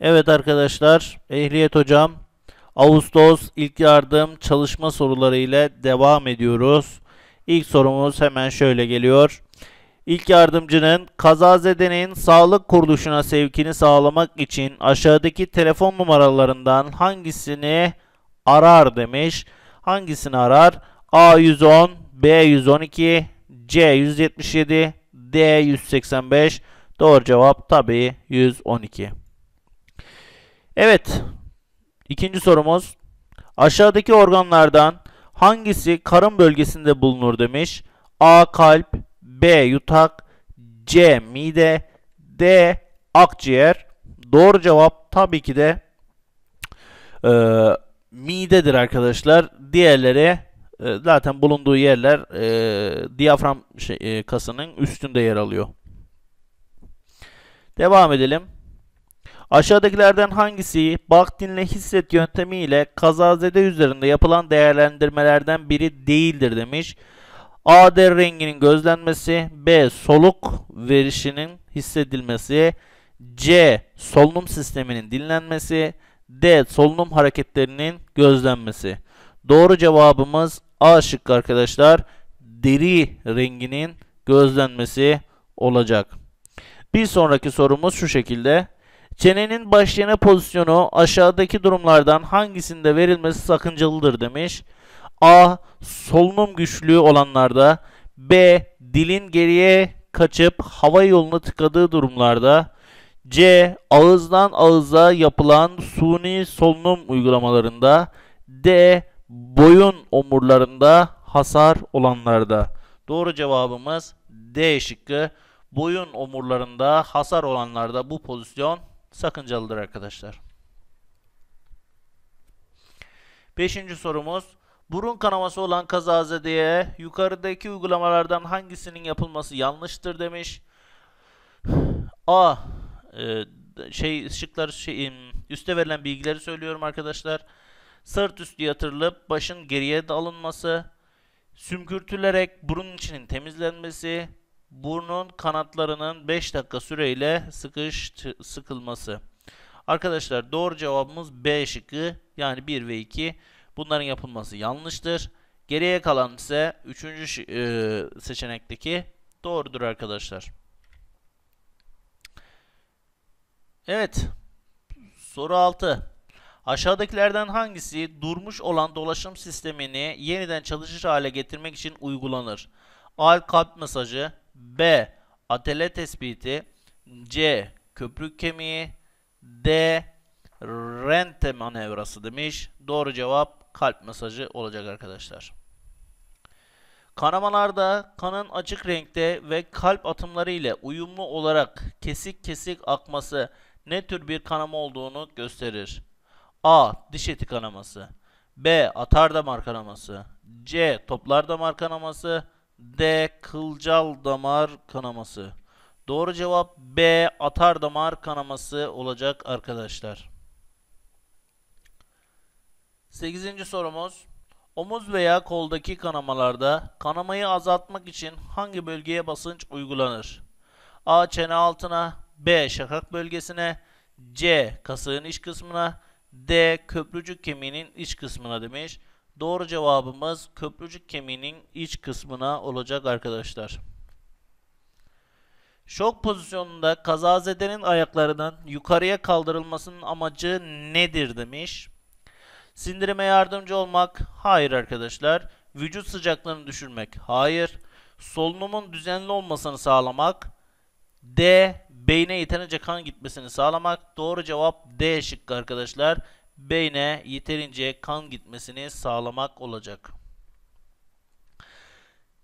Evet arkadaşlar, Ehliyet Hocam, Ağustos ilk yardım çalışma soruları ile devam ediyoruz. İlk sorumuz hemen şöyle geliyor. İlk yardımcının kazazedenin sağlık kuruluşuna sevkini sağlamak için aşağıdaki telefon numaralarından hangisini arar demiş. Hangisini arar? A 110, B 112, C 177, D 185. Doğru cevap tabii 112. Evet. İkinci sorumuz. Aşağıdaki organlardan hangisi karın bölgesinde bulunur demiş. A. Kalp B. Yutak C. Mide D. Akciğer Doğru cevap tabii ki de e, midedir arkadaşlar. Diğerleri e, zaten bulunduğu yerler e, diyafram şey, e, kasının üstünde yer alıyor. Devam edelim. Aşağıdakilerden hangisi Bakhtin'le hisset yöntemiyle kazazede üzerinde yapılan değerlendirmelerden biri değildir demiş. A. Der renginin gözlenmesi. B. Soluk verişinin hissedilmesi. C. Solunum sisteminin dinlenmesi. D. Solunum hareketlerinin gözlenmesi. Doğru cevabımız A şıkkı arkadaşlar. Deri renginin gözlenmesi olacak. Bir sonraki sorumuz şu şekilde. Çenenin başlığına pozisyonu aşağıdaki durumlardan hangisinde verilmesi sakıncalıdır demiş. A. Solunum güçlüğü olanlarda. B. Dilin geriye kaçıp hava yoluna tıkadığı durumlarda. C. Ağızdan ağıza yapılan suni solunum uygulamalarında. D. Boyun omurlarında hasar olanlarda. Doğru cevabımız D şıkkı. Boyun omurlarında hasar olanlarda bu pozisyon sakıncalıdır arkadaşlar. Beşinci sorumuz. Burun kanaması olan diye yukarıdaki uygulamalardan hangisinin yapılması yanlıştır demiş. A. E, şey şıklar şey, üste verilen bilgileri söylüyorum arkadaşlar. Sırt üstü yatırılıp başın geriye de alınması, sümkürtülerek burun içinin temizlenmesi, burnun kanatlarının 5 dakika süreyle sıkış sıkılması. Arkadaşlar doğru cevabımız B şıkkı yani 1 ve 2 bunların yapılması yanlıştır. Geriye kalan ise 3. E, seçenekteki doğrudur arkadaşlar. Evet soru 6. Aşağıdakilerden hangisi durmuş olan dolaşım sistemini yeniden çalışır hale getirmek için uygulanır? Al kalp masajı, B. Atele tespiti C. köprü kemiği D. Rente manevrası demiş. Doğru cevap kalp mesajı olacak arkadaşlar. Kanamalarda kanın açık renkte ve kalp atımları ile uyumlu olarak kesik kesik akması ne tür bir kanama olduğunu gösterir. A. Diş eti kanaması. B. Atar damar kanaması. C. Toplar damar kanaması. D. Kılcal damar kanaması. Doğru cevap B. Atar damar kanaması olacak arkadaşlar. 8. sorumuz. Omuz veya koldaki kanamalarda kanamayı azaltmak için hangi bölgeye basınç uygulanır? A. Çene altına B. Şakak bölgesine C. Kasığın iç kısmına D. Köprücük kemiğinin iç kısmına demiş. Doğru cevabımız köprücük kemiğinin iç kısmına olacak arkadaşlar. Şok pozisyonunda kazazedenin ayaklarının yukarıya kaldırılmasının amacı nedir demiş. Sindirime yardımcı olmak? Hayır arkadaşlar. Vücut sıcaklığını düşürmek? Hayır. Solunumun düzenli olmasını sağlamak? D. Beyne yeterince kan gitmesini sağlamak. Doğru cevap D şıkkı arkadaşlar beyne yeterince kan gitmesini sağlamak olacak.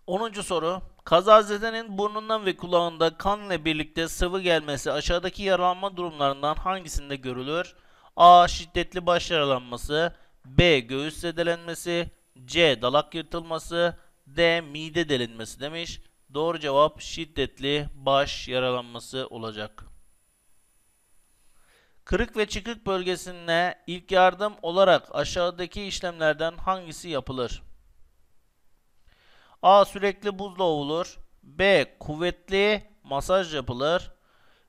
10. soru. Kazazedenin burnundan ve kulağında kan ile birlikte sıvı gelmesi aşağıdaki yaralanma durumlarından hangisinde görülür? A. Şiddetli baş yaralanması B. Göğüs zedelenmesi C. Dalak yırtılması D. Mide delinmesi demiş. Doğru cevap şiddetli baş yaralanması olacak. Kırık ve çıkık bölgesine ilk yardım olarak aşağıdaki işlemlerden hangisi yapılır? A. Sürekli buzla olur, B. Kuvvetli masaj yapılır.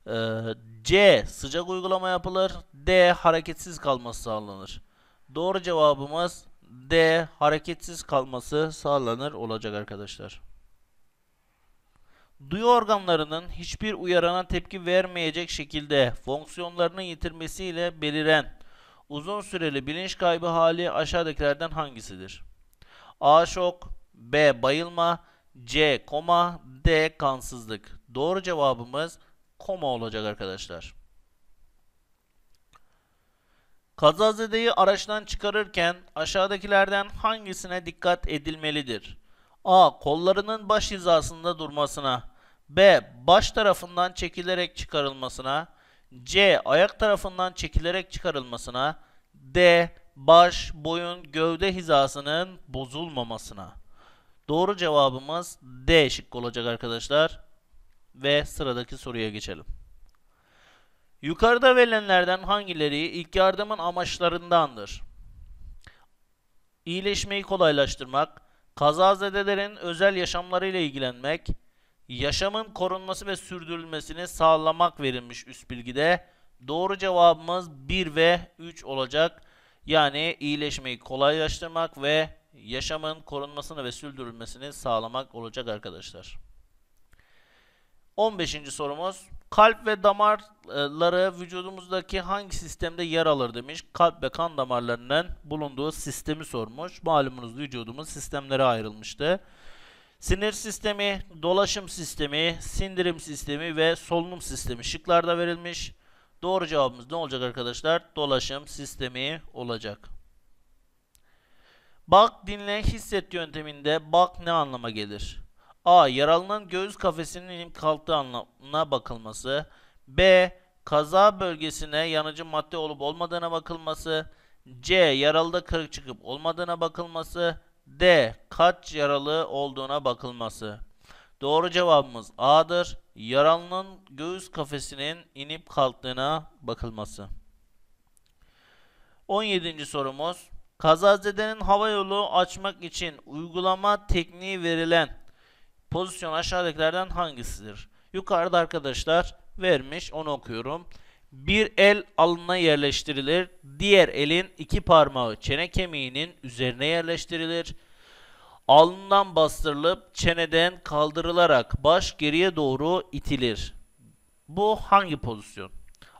Ee, C. Sıcak uygulama yapılır. D. Hareketsiz kalması sağlanır. Doğru cevabımız D. Hareketsiz kalması sağlanır olacak arkadaşlar. Duyu organlarının hiçbir uyarana tepki vermeyecek şekilde fonksiyonlarının yitirmesiyle beliren uzun süreli bilinç kaybı hali aşağıdakilerden hangisidir? A. Şok B. Bayılma C. Koma D. Kansızlık Doğru cevabımız koma olacak arkadaşlar. Kazazedeyi araçtan çıkarırken aşağıdakilerden hangisine dikkat edilmelidir? A. Kollarının baş hizasında durmasına B. Baş tarafından çekilerek çıkarılmasına. C. Ayak tarafından çekilerek çıkarılmasına. D. Baş, boyun, gövde hizasının bozulmamasına. Doğru cevabımız D şıkkı olacak arkadaşlar. Ve sıradaki soruya geçelim. Yukarıda verilenlerden hangileri ilk yardımın amaçlarındandır? İyileşmeyi kolaylaştırmak, kazazedelerin özel yaşamlarıyla ilgilenmek, yaşamın korunması ve sürdürülmesini sağlamak verilmiş üst bilgide. Doğru cevabımız 1 ve 3 olacak. Yani iyileşmeyi kolaylaştırmak ve yaşamın korunmasını ve sürdürülmesini sağlamak olacak arkadaşlar. 15. sorumuz. Kalp ve damarları vücudumuzdaki hangi sistemde yer alır demiş. Kalp ve kan damarlarının bulunduğu sistemi sormuş. Malumunuz vücudumuz sistemlere ayrılmıştı. Sinir sistemi, dolaşım sistemi, sindirim sistemi ve solunum sistemi şıklarda verilmiş. Doğru cevabımız ne olacak arkadaşlar? Dolaşım sistemi olacak. Bak, dinle, hisset yönteminde bak ne anlama gelir? A. Yaralının göğüs kafesinin inip kalktığı anlamına bakılması. B. Kaza bölgesine yanıcı madde olup olmadığına bakılması. C. Yaralıda kırık çıkıp olmadığına bakılması. D. Kaç yaralı olduğuna bakılması. Doğru cevabımız A'dır. Yaralının göğüs kafesinin inip kalktığına bakılması. 17. sorumuz. Kazazedenin hava yolu açmak için uygulama tekniği verilen pozisyon aşağıdakilerden hangisidir? Yukarıda arkadaşlar vermiş onu okuyorum bir el alına yerleştirilir, diğer elin iki parmağı çene kemiğinin üzerine yerleştirilir. Alnından bastırılıp çeneden kaldırılarak baş geriye doğru itilir. Bu hangi pozisyon?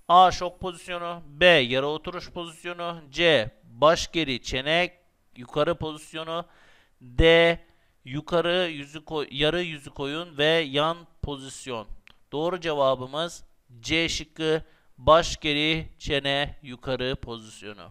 A. Şok pozisyonu B. Yara oturuş pozisyonu C. Baş geri çene yukarı pozisyonu D. Yukarı yüzü koy, yarı yüzü koyun ve yan pozisyon. Doğru cevabımız C şıkkı Baş geri, çene yukarı pozisyonu.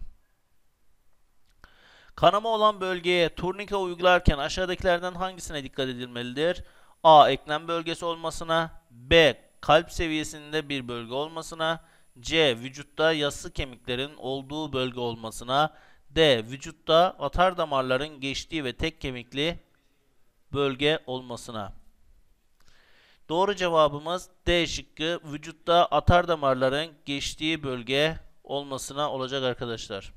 Kanama olan bölgeye turnike uygularken aşağıdakilerden hangisine dikkat edilmelidir? A. Eklem bölgesi olmasına. B. Kalp seviyesinde bir bölge olmasına. C. Vücutta yassı kemiklerin olduğu bölge olmasına. D. Vücutta atar damarların geçtiği ve tek kemikli bölge olmasına. Doğru cevabımız D şıkkı vücutta atar damarların geçtiği bölge olmasına olacak arkadaşlar.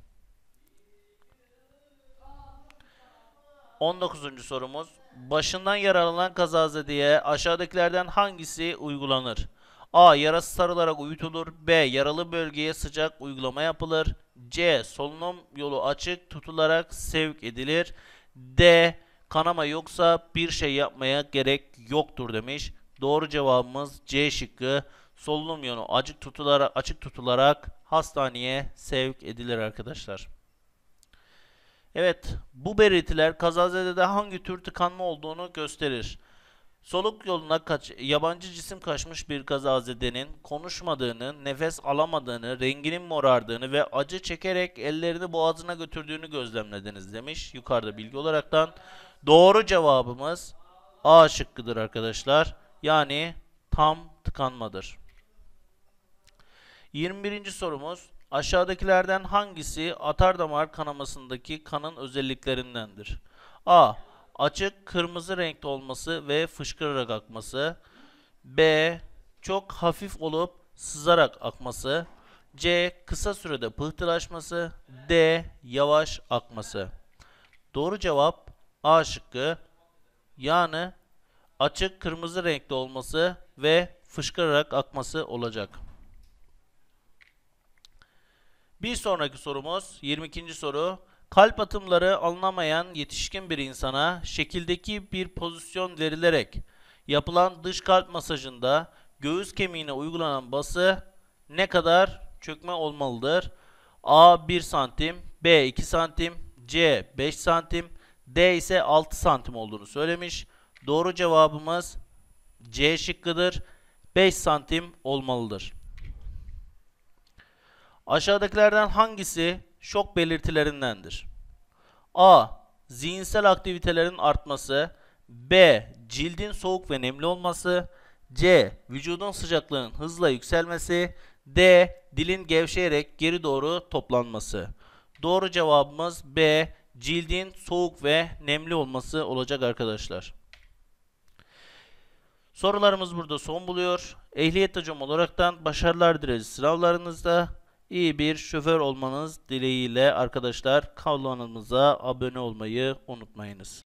19. sorumuz. Başından yaralanan kazazedeye aşağıdakilerden hangisi uygulanır? A. Yarası sarılarak uyutulur. B. Yaralı bölgeye sıcak uygulama yapılır. C. Solunum yolu açık tutularak sevk edilir. D. Kanama yoksa bir şey yapmaya gerek yoktur demiş. Doğru cevabımız C şıkkı. Solunum yolu açık tutularak, açık tutularak hastaneye sevk edilir arkadaşlar. Evet, bu belirtiler kazazedede hangi tür tıkanma olduğunu gösterir. Soluk yoluna kaç, yabancı cisim kaçmış bir kazazedenin konuşmadığını, nefes alamadığını, renginin morardığını ve acı çekerek ellerini boğazına götürdüğünü gözlemlediniz demiş. Yukarıda bilgi olaraktan doğru cevabımız A şıkkıdır arkadaşlar yani tam tıkanmadır. 21. sorumuz aşağıdakilerden hangisi atar damar kanamasındaki kanın özelliklerindendir? A. Açık kırmızı renkte olması ve fışkırarak akması. B. Çok hafif olup sızarak akması. C. Kısa sürede pıhtılaşması. D. Yavaş akması. Doğru cevap A şıkkı. Yani açık kırmızı renkte olması ve fışkırarak akması olacak. Bir sonraki sorumuz 22. soru. Kalp atımları anlamayan yetişkin bir insana şekildeki bir pozisyon verilerek yapılan dış kalp masajında göğüs kemiğine uygulanan bası ne kadar çökme olmalıdır? A 1 santim, B 2 santim, C 5 santim, D ise 6 santim olduğunu söylemiş. Doğru cevabımız C şıkkıdır. 5 santim olmalıdır. Aşağıdakilerden hangisi şok belirtilerindendir? A. Zihinsel aktivitelerin artması. B. Cildin soğuk ve nemli olması. C. Vücudun sıcaklığının hızla yükselmesi. D. Dilin gevşeyerek geri doğru toplanması. Doğru cevabımız B. Cildin soğuk ve nemli olması olacak arkadaşlar. Sorularımız burada son buluyor. Ehliyet hocam olaraktan başarılar dileriz sınavlarınızda. iyi bir şoför olmanız dileğiyle arkadaşlar kanalımıza abone olmayı unutmayınız.